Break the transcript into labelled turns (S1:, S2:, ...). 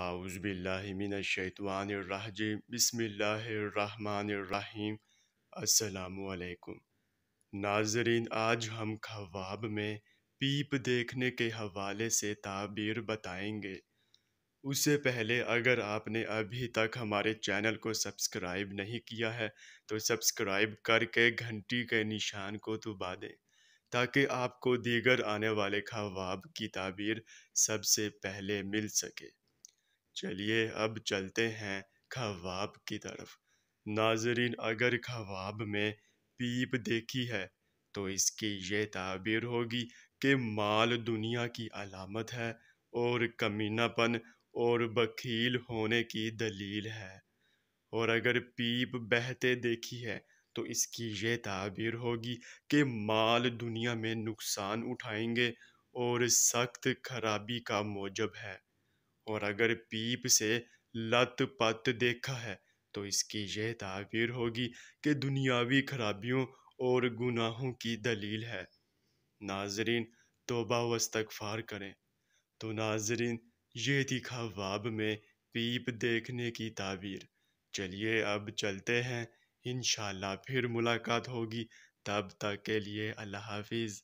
S1: اعوذ باللہ من الشیطان الرحیم بسم اللہ الرحمن الرحیم السلام علیکم ناظرین آج ہم خواب میں پیپ دیکھنے کے حوالے سے تعبیر بتائیں گے اس سے پہلے اگر آپ نے ابھی تک ہمارے چینل کو سبسکرائب نہیں کیا ہے تو سبسکرائب کر کے گھنٹی کے نشان کو دبا دیں تاکہ آپ کو دیگر آنے والے خواب کی تعبیر سب سے پہلے مل سکے چلیے اب چلتے ہیں خواب کی طرف ناظرین اگر خواب میں پیپ دیکھی ہے تو اس کی یہ تعبیر ہوگی کہ مال دنیا کی علامت ہے اور کمینہ پن اور بکیل ہونے کی دلیل ہے اور اگر پیپ بہتے دیکھی ہے تو اس کی یہ تعبیر ہوگی کہ مال دنیا میں نقصان اٹھائیں گے اور سخت خرابی کا موجب ہے اور اگر پیپ سے لت پت دیکھا ہے تو اس کی یہ تعبیر ہوگی کہ دنیاوی خرابیوں اور گناہوں کی دلیل ہے ناظرین توبہ و استغفار کریں تو ناظرین یہ تھی خواب میں پیپ دیکھنے کی تعبیر چلیے اب چلتے ہیں انشاءاللہ پھر ملاقات ہوگی تب تک کے لیے اللہ حافظ